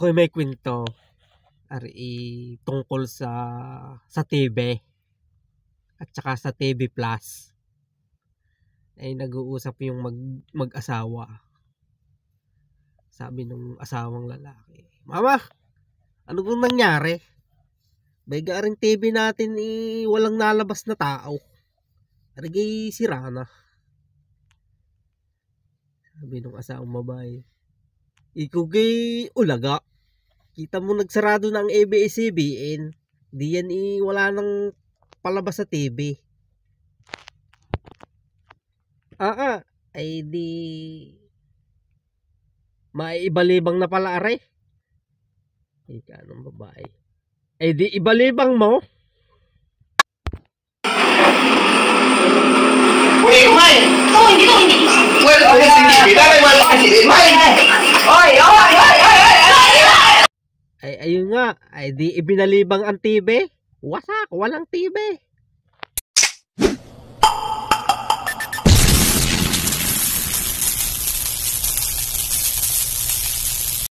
ako may kwento RE tungkol sa sa TV at saka sa TV Plus ay nag-uusap yung mag mag-asawa sabi nung asawang lalaki mama ano kung nangyari may garing TV natin eh, walang nalabas na tao Arigay sira na sabi nung asawang babae ikugay ulaga kita mo nagsarado na ang ABS-CBN di yan i wala nang palabas sa TV ah ah ay di maibalibang na pala aray ay kanong babae ay di ibalibang mo Uy, umay! Uy! ayun nga, ay di ibinalibang ang TV. Wasak, walang TV.